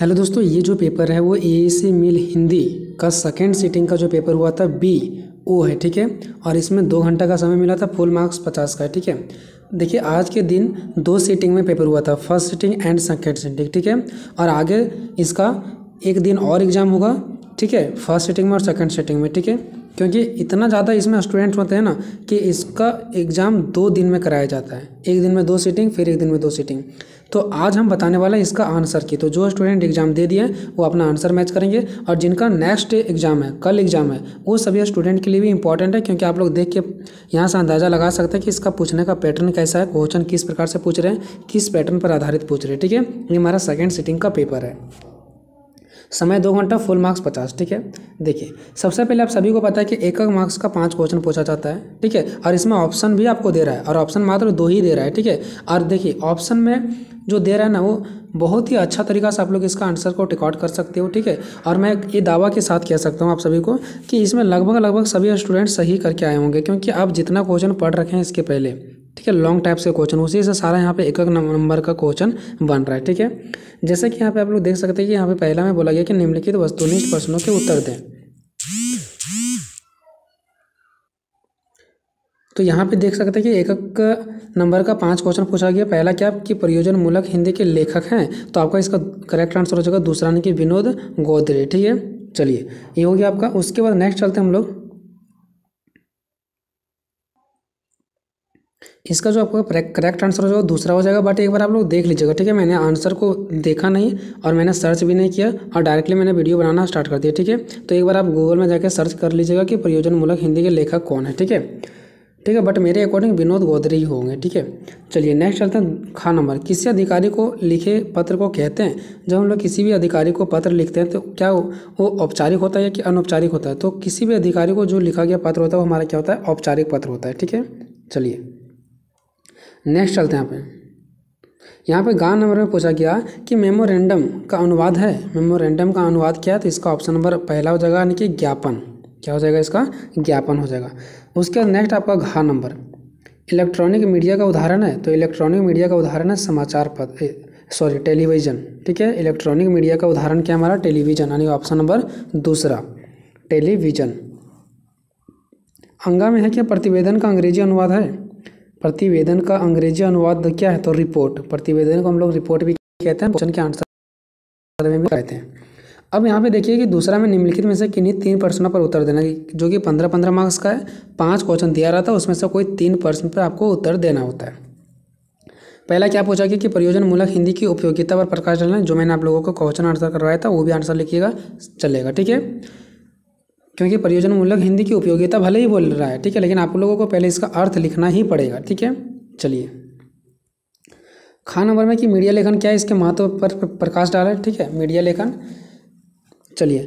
hello दोस्तों ये जो पेपर है वो ए सी मिल हिंदी का सेकेंड सीटिंग का जो पेपर हुआ था बी ओ है ठीक है और इसमें दो घंटा का समय मिला था फुल मार्क्स पचास का ठीक है देखिए आज के दिन दो सीटिंग में पेपर हुआ था first sitting and second sitting ठीक है और आगे इसका एक दिन और एग्ज़ाम होगा ठीक है फर्स्ट सीटिंग में और सेकेंड सीटिंग में ठीक है क्योंकि इतना ज़्यादा इसमें स्टूडेंट्स होते हैं ना कि इसका एग्ज़ाम दो दिन में कराया जाता है एक दिन में दो सीटिंग फिर एक दिन में दो सीटिंग तो आज हम बताने वाले हैं इसका आंसर की तो जो स्टूडेंट एग्ज़ाम दे दिए वो अपना आंसर मैच करेंगे और जिनका नेक्स्ट एग्ज़ाम है कल एग्ज़ाम है वो सभी स्टूडेंट के लिए भी इंपॉर्टेंट है क्योंकि आप लोग देख के यहाँ से अंदाज़ा लगा सकते हैं कि इसका पूछने का पैटर्न कैसा है क्वेश्चन किस प्रकार से पूछ रहे हैं किस पैटर्न पर आधारित पूछ रहे हैं ठीक है ये हमारा सेकेंड सीटिंग का पेपर है समय दो घंटा फुल मार्क्स पचास ठीक है देखिए सबसे पहले आप सभी को पता है कि एक एक मार्क्स का पाँच क्वेश्चन पूछा जाता है ठीक है और इसमें ऑप्शन भी आपको दे रहा है और ऑप्शन मात्र दो ही दे रहा है ठीक है और देखिए ऑप्शन में जो दे रहा है ना वो बहुत ही अच्छा तरीका से आप लोग इसका आंसर को रिकॉर्ड कर सकते हो ठीक है और मैं ये दावा के साथ कह सकता हूँ आप सभी को कि इसमें लगभग लगभग सभी स्टूडेंट सही करके आए होंगे क्योंकि आप जितना क्वेश्चन पढ़ रखे हैं इसके पहले ठीक है लॉन्ग टाइप से क्वेश्चन उसी से सारा यहाँ पे एक एक नंबर का क्वेश्चन बन रहा है ठीक है जैसे कि यहाँ पे आप लोग देख सकते हैं कि यहाँ पे पहला में बोला गया कि निम्नलिखित वस्तुनिष्ठ प्रश्नों के उत्तर दें तो यहाँ पे देख सकते हैं कि एक एक नंबर का पांच क्वेश्चन पूछा गया पहला क्या कि प्रयोजन मूलक हिंदी के लेखक हैं तो आपका इसका करेक्ट आंसर हो जाएगा दूसरा नहीं कि विनोद गोदरे ठीक है चलिए ये हो गया आपका उसके बाद नेक्स्ट चलते हैं हम लोग इसका जो आपका करेक्ट आंसर हो जाएगा दूसरा हो जाएगा बट एक बार आप लोग देख लीजिएगा ठीक है मैंने आंसर को देखा नहीं और मैंने सर्च भी नहीं किया और डायरेक्टली मैंने वीडियो बनाना स्टार्ट कर दिया ठीक है तो एक बार आप गूगल में जाकर सर्च कर लीजिएगा कि प्रयोजन मूलक हिंदी के लेखक कौन है ठीक है ठीक है बट मेरे अकॉर्डिंग विनोद गोदरी ही होंगे ठीक है चलिए नेक्स्ट चलते हैं खा नंबर किसी अधिकारी को लिखे पत्र को कहते हैं जब हम लोग किसी भी अधिकारी को पत्र लिखते हैं तो क्या वो औपचारिक होता है या कि अनौपचारिक होता है तो किसी भी अधिकारी को जो लिखा गया पत्र होता है वो हमारा क्या होता है औपचारिक पत्र होता है ठीक है चलिए नेक्स्ट चलते हैं यहाँ पे यहाँ पे गान नंबर में पूछा गया कि मेमोरेंडम का अनुवाद है मेमोरेंडम का अनुवाद क्या है तो इसका ऑप्शन नंबर पहला हो जाएगा यानी कि ज्ञापन क्या हो जाएगा इसका ज्ञापन हो जाएगा उसके बाद नेक्स्ट आपका घा नंबर इलेक्ट्रॉनिक मीडिया का उदाहरण है तो इलेक्ट्रॉनिक मीडिया का उदाहरण है समाचार पत्र सॉरी टेलीविज़न ठीक है इलेक्ट्रॉनिक मीडिया का उदाहरण क्या हमारा टेलीविज़न यानी ऑप्शन नंबर दूसरा टेलीविज़न अंगा में है क्या प्रतिवेदन का अंग्रेजी अनुवाद है प्रतिवेदन का अंग्रेजी अनुवाद क्या है तो रिपोर्ट प्रतिवेदन को हम लोग रिपोर्ट भी कहते हैं क्वेश्चन के आंसर में भी कहते हैं अब यहाँ पे देखिए कि दूसरा में निम्नलिखित में से किन्हीं तीन प्रश्नों पर उत्तर देना जो कि पंद्रह पंद्रह मार्क्स का है पांच क्वेश्चन दिया रहा था उसमें से कोई तीन प्रश्न पर आपको उत्तर देना होता है पहला क्या पूछा कि, कि प्रयोजन मूलक हिंदी की उपयोगिता पर प्रकाश डालना जो मैंने आप लोगों को क्वेश्चन आंसर करवाया था वो भी आंसर लिखिएगा चलेगा ठीक है क्योंकि प्रयोजन मूलक हिंदी की उपयोगिता भले ही बोल रहा है ठीक है लेकिन आप लोगों को पहले इसका अर्थ लिखना ही पड़ेगा ठीक है चलिए खान नंबर में कि मीडिया लेखन क्या है इसके महत्व पर प्रकाश डाला है ठीक है मीडिया लेखन चलिए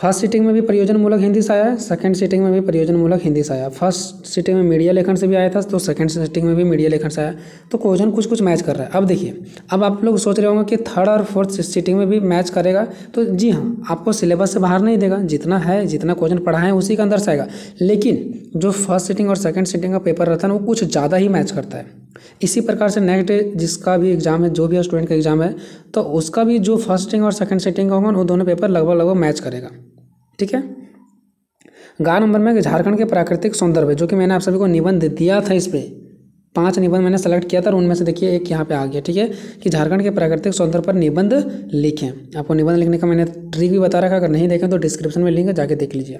फर्स्ट सीटिंग में भी प्रयोजन मूलक हिंदी से आया है सेकंड सीटिंग में भी प्रयोजन मूलक हिंदी से आया फर्स्ट सीटिंग में मीडिया लेखन से भी आया था तो सेकंड सीटिंग में भी मीडिया लेखन से आया तो क्वेश्चन कुछ कुछ मैच कर रहा है अब देखिए अब आप लोग सोच रहे होंगे कि थर्ड और फोर्थ सीटिंग में भी मैच करेगा तो जी हाँ आपको सिलेबस से बाहर नहीं देगा जितना है जितना क्वेश्चन पढ़ा है उसी के अंदर से आएगा लेकिन जो फर्स्ट सीटिंग और सेकेंड सीटिंग का पेपर रहता है ना वो कुछ ज़्यादा ही मैच करता है इसी प्रकार से नेक्स्ट डे जिसका भी एग्ज़ाम है जो भी स्टूडेंट का एग्ज़ाम है तो उसका भी जो फर्स्ट सेटिंग और सेकंड सेटिंग होगा वो दोनों पेपर लगभग लगभग मैच करेगा ठीक है गा नंबर में झारखंड के प्राकृतिक सौंदर्य जो कि मैंने आप सभी को निबंध दिया था इस पर पांच निबंध मैंने सेलेक्ट किया था और उनमें से देखिए एक यहाँ पे आ गया ठीक है कि झारखंड के प्राकृतिक सौंदर्य पर निबंध लिखें आपको निबंध लिखने का मैंने ट्रिक भी बता रखा अगर नहीं देखें तो डिस्क्रिप्शन में लिंक है जाके देख लीजिए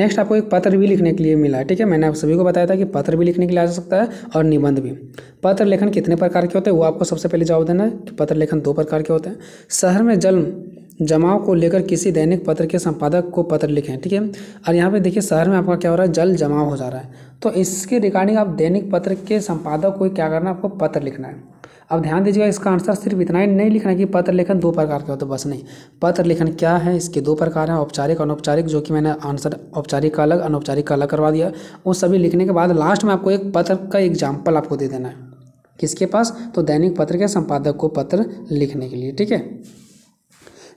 नेक्स्ट आपको एक पत्र भी लिखने के लिए मिला ठीक है मैंने आप सभी को बताया था कि पत्र भी लिखने के लिए आ सकता है और निबंध भी पत्र लेखन कितने प्रकार के होते हैं वो आपको सबसे पहले जवाब देना है कि पत्र लेखन दो प्रकार के होते हैं शहर में जल जमाव को लेकर किसी दैनिक पत्र के संपादक को पत्र लिखें ठीक है और यहाँ पे देखिए शहर में आपका क्या हो रहा है जल जमाव हो जा रहा है तो इसके रिगार्डिंग आप दैनिक पत्र के संपादक को क्या करना है आपको पत्र लिखना है अब ध्यान दीजिएगा इसका आंसर सिर्फ इतना ही नहीं लिखना कि पत्र लेखन दो प्रकार के होते बस नहीं पत्र लेखन क्या है इसके दो प्रकार हैं औपचारिक अनौपचारिक जो कि मैंने आंसर औपचारिक का अलग अनौपचारिक का अलग करवा दिया वो सभी लिखने के बाद लास्ट में आपको एक पत्र का एग्जाम्पल आपको दे देना है किसके पास तो दैनिक पत्र के संपादक को पत्र लिखने के लिए ठीक है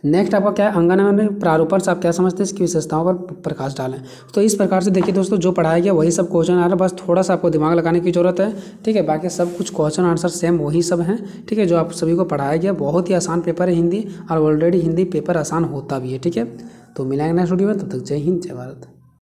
नेक्स्ट आपका क्या है अंगनवाड़ी प्रारूपण से आप क्या समझते हैं इसकी विशेषताओं पर प्रकाश डालें तो इस प्रकार से देखिए दोस्तों जो पढ़ाया गया वही सब क्वेश्चन आ रहा है बस थोड़ा सा आपको दिमाग लगाने की जरूरत है ठीक है बाकी सब कुछ क्वेश्चन आंसर सेम वही सब हैं ठीक है जो आप सभी को पढ़ाया गया बहुत ही आसान पेपर है हिंदी और ऑलरेडी हिंदी पेपर आसान होता भी है ठीक है तो मिलाएंगे नेक्स्ट वीडियो में तब तक जय हिंद जय भारत